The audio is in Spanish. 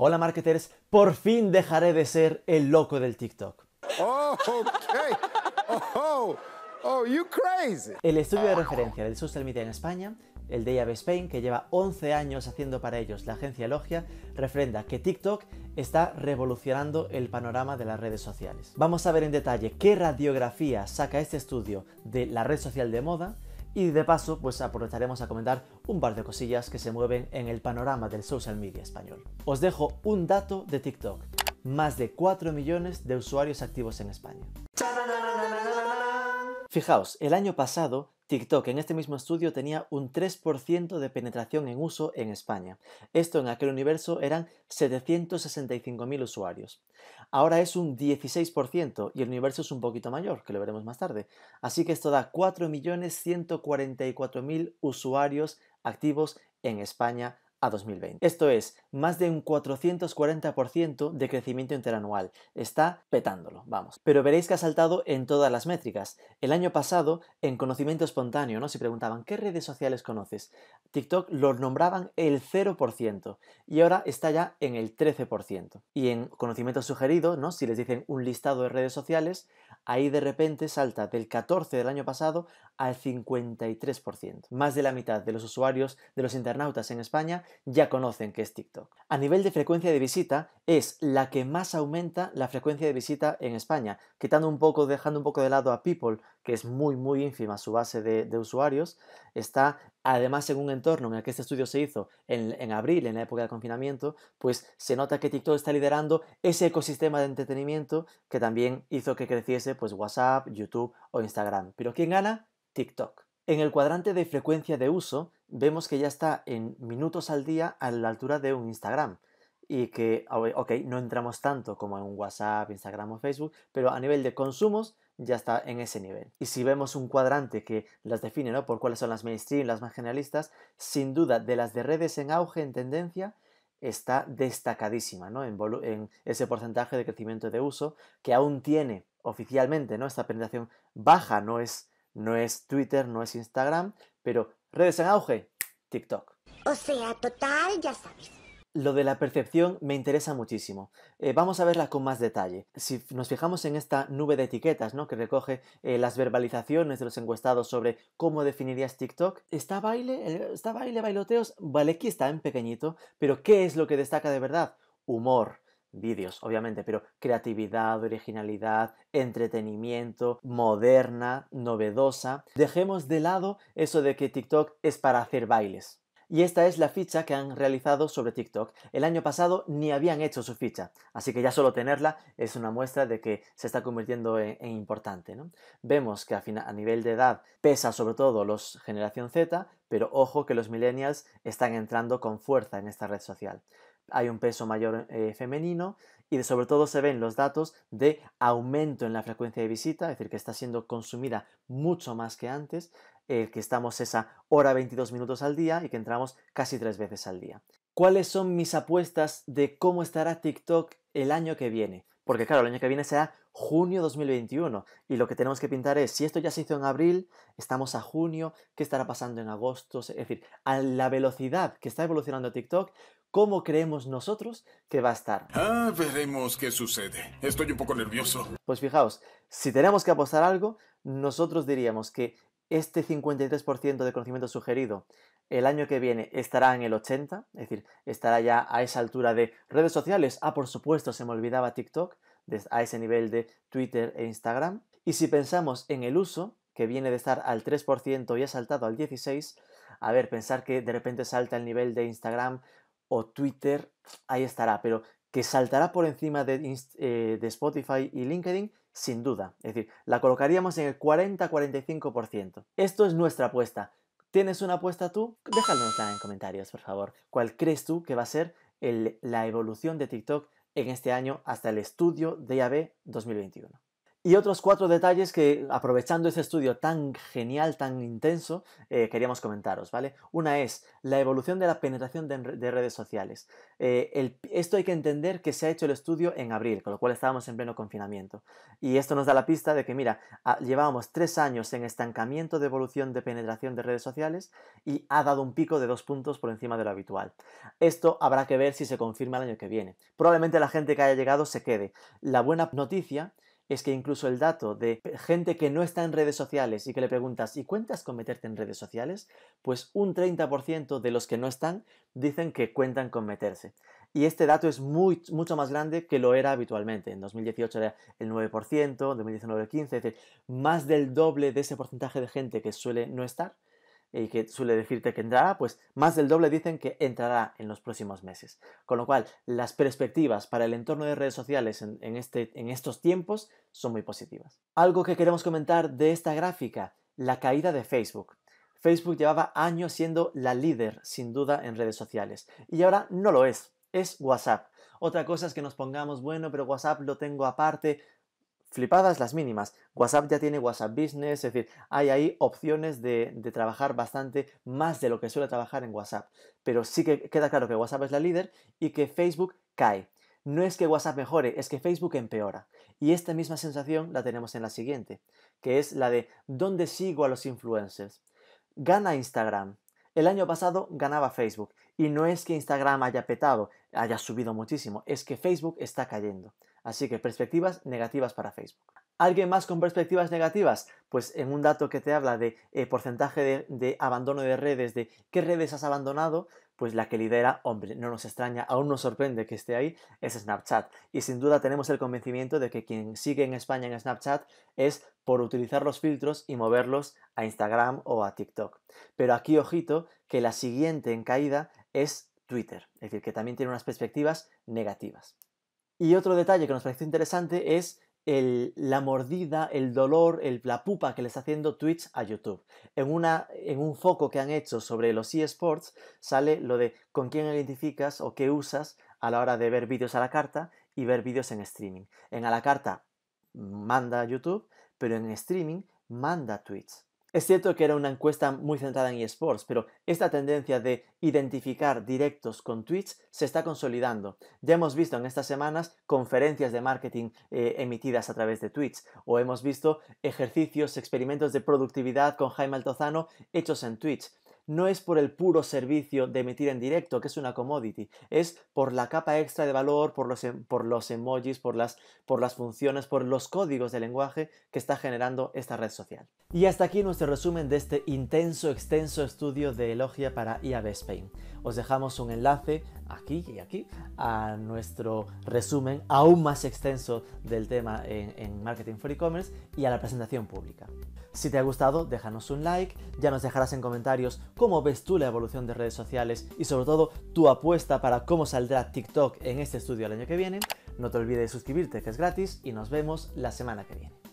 Hola marketers, por fin dejaré de ser el loco del TikTok. Oh, oh, oh, you crazy. El estudio de referencia del social media en España, el de IAB Spain, que lleva 11 años haciendo para ellos la agencia Logia, refrenda que TikTok está revolucionando el panorama de las redes sociales. Vamos a ver en detalle qué radiografía saca este estudio de la red social de moda y de paso pues aprovecharemos a comentar un par de cosillas que se mueven en el panorama del social media español. Os dejo un dato de TikTok, más de 4 millones de usuarios activos en España. Fijaos, el año pasado TikTok en este mismo estudio tenía un 3% de penetración en uso en España. Esto en aquel universo eran 765.000 usuarios. Ahora es un 16% y el universo es un poquito mayor, que lo veremos más tarde. Así que esto da 4.144.000 usuarios activos en España a 2020. Esto es más de un 440% de crecimiento interanual. Está petándolo, vamos. Pero veréis que ha saltado en todas las métricas. El año pasado, en conocimiento espontáneo, ¿no? Si preguntaban, ¿qué redes sociales conoces? TikTok lo nombraban el 0% y ahora está ya en el 13%. Y en conocimiento sugerido, ¿no? Si les dicen un listado de redes sociales, ahí de repente salta del 14 del año pasado al 53%. Más de la mitad de los usuarios de los internautas en España ya conocen que es TikTok. A nivel de frecuencia de visita, es la que más aumenta la frecuencia de visita en España, quitando un poco, dejando un poco de lado a People, que es muy, muy ínfima su base de, usuarios, está además en un entorno en el que este estudio se hizo en, abril, en la época de confinamiento, pues se nota que TikTok está liderando ese ecosistema de entretenimiento que también hizo que creciese pues WhatsApp, YouTube o Instagram. Pero ¿quién gana? TikTok. En el cuadrante de frecuencia de uso vemos que ya está en minutos al día a la altura de un Instagram y que, ok, no entramos tanto como en WhatsApp, Instagram o Facebook, pero a nivel de consumos ya está en ese nivel. Y si vemos un cuadrante que las define ¿no? por cuáles son las mainstream, las más generalistas, sin duda de las de redes en auge, en tendencia, está destacadísima ¿no? en, ese porcentaje de crecimiento de uso que aún tiene oficialmente ¿no? esta penetración baja, no es, no es Twitter, no es Instagram, pero redes en auge, TikTok. O sea, total, ya sabes lo de la percepción me interesa muchísimo. Eh, vamos a verla con más detalle. Si nos fijamos en esta nube de etiquetas ¿no? que recoge eh, las verbalizaciones de los encuestados sobre cómo definirías TikTok, está baile, eh, está baile, bailoteos, vale, aquí está en pequeñito, pero ¿qué es lo que destaca de verdad? Humor vídeos, obviamente, pero creatividad, originalidad, entretenimiento, moderna, novedosa. Dejemos de lado eso de que TikTok es para hacer bailes. Y esta es la ficha que han realizado sobre TikTok. El año pasado ni habían hecho su ficha, así que ya solo tenerla es una muestra de que se está convirtiendo en, e importante. Vemos que a, a nivel de edad pesa sobre todo los generación Z, pero ojo que los millennials están entrando con fuerza en esta red social hay un peso mayor eh, femenino y sobre todo se ven los datos de aumento en la frecuencia de visita, es decir, que está siendo consumida mucho más que antes, el eh, que estamos esa hora 22 minutos al día y que entramos casi tres veces al día. ¿Cuáles son mis apuestas de cómo estará TikTok el año que viene? Porque claro, el año que viene será junio 2021 y lo que tenemos que pintar es, si esto ya se hizo en abril, estamos a junio, ¿qué estará pasando en agosto? Es decir, a la velocidad que está evolucionando TikTok, ¿cómo creemos nosotros que va a estar? Ah, veremos qué sucede. Estoy un poco nervioso. Pues fijaos, si tenemos que apostar algo, nosotros diríamos que este 53% de conocimiento sugerido el año que viene estará en el 80%, es decir, estará ya a esa altura de redes sociales. Ah, por supuesto, se me olvidaba TikTok, a ese nivel de Twitter e Instagram. Y si pensamos en el uso, que viene de estar al 3% y ha saltado al 16%, a ver, pensar que de repente salta el nivel de Instagram o Twitter, ahí estará, pero que saltará por encima eh, de, Spotify y LinkedIn sin duda. Es decir, la colocaríamos en el 40-45%. Esto es nuestra apuesta. ¿Tienes una apuesta tú? Déjalo en comentarios, por favor. ¿Cuál crees tú que va a ser la evolución de TikTok en este año hasta el estudio de 2021? Y otros cuatro detalles que, aprovechando ese estudio tan genial, tan intenso, eh, queríamos comentaros, ¿vale? Una es la evolución de la penetración de, redes sociales. Eh, esto hay que entender que se ha hecho el estudio en abril, con lo cual estábamos en pleno confinamiento. Y esto nos da la pista de que, mira, ah, llevábamos tres años en estancamiento de evolución de penetración de redes sociales y ha dado un pico de dos puntos por encima de lo habitual. Esto habrá que ver si se confirma el año que viene. Probablemente la gente que haya llegado se quede. La buena noticia es que incluso el dato de gente que no está en redes sociales y que le preguntas ¿y cuentas con meterte en redes sociales? Pues un 30% de los que no están dicen que cuentan con meterse. Y este dato es mucho más grande que lo era habitualmente. En 2018 era el 9%, en 2019 el 15%, es decir, más del doble de ese porcentaje de gente que suele no estar y que suele decirte que entrará, pues más del doble dicen que entrará en los próximos meses. Con lo cual, las perspectivas para el entorno de redes sociales en, este, en estos tiempos son muy positivas. Algo que queremos comentar de esta gráfica, la caída de Facebook. Facebook llevaba años siendo la líder, sin duda, en redes sociales. Y ahora no lo es, es WhatsApp. Otra cosa es que nos pongamos, bueno, pero WhatsApp lo tengo aparte, flipadas las mínimas. WhatsApp ya tiene WhatsApp Business, es decir, hay ahí opciones de, trabajar bastante más de lo que suele trabajar en WhatsApp. Pero sí que queda claro que WhatsApp es la líder y que Facebook cae. No es que WhatsApp mejore, es que Facebook empeora. Y esta misma sensación la tenemos en la siguiente, que es la de ¿dónde sigo a los influencers? Gana Instagram. El año pasado ganaba Facebook. Y no es que Instagram haya petado, haya subido muchísimo, es que Facebook está cayendo. Así que perspectivas negativas para Facebook. ¿Alguien más con perspectivas negativas? Pues en un dato que te habla de eh, porcentaje de, de abandono de redes, de qué redes has abandonado, pues la que lidera, hombre, no nos extraña, aún nos sorprende que esté ahí, es Snapchat. Y sin duda tenemos el convencimiento de que quien sigue en España en Snapchat es por utilizar los filtros y moverlos a Instagram o a TikTok. Pero aquí, ojito, que la siguiente en caída es Twitter, es decir, que también tiene unas perspectivas negativas. Y otro detalle que nos pareció interesante es la mordida, el dolor, la pupa que le está haciendo Twitch a YouTube. En, en un foco que han hecho sobre los eSports sale lo de con quién identificas o qué usas a la hora de ver vídeos a la carta y ver vídeos en streaming. En a la carta mm, manda YouTube, pero en streaming manda Twitch. Es cierto que era una encuesta muy centrada en eSports, pero esta tendencia de identificar directos con Twitch se está consolidando. Ya hemos visto en estas semanas conferencias de marketing eh, emitidas a través de Twitch, o hemos visto ejercicios, experimentos de productividad con Jaime Altozano hechos en Twitch no es por el puro servicio de emitir en directo, que es una commodity, es por la capa extra de valor, por los, em, por los emojis, por las, por las funciones, por los códigos de lenguaje que está generando esta red social. Y hasta aquí nuestro resumen de este intenso, extenso estudio de Elogia para IAB Spain. Os dejamos un enlace aquí y aquí a nuestro resumen aún más extenso del tema en, en Marketing for E-Commerce y a la presentación pública. Si te ha gustado, déjanos un like, ya nos dejarás en comentarios cómo ves tú la evolución de redes sociales y sobre todo tu apuesta para cómo saldrá TikTok en este estudio el año que viene. No te olvides de suscribirte que es gratis y nos vemos la semana que viene.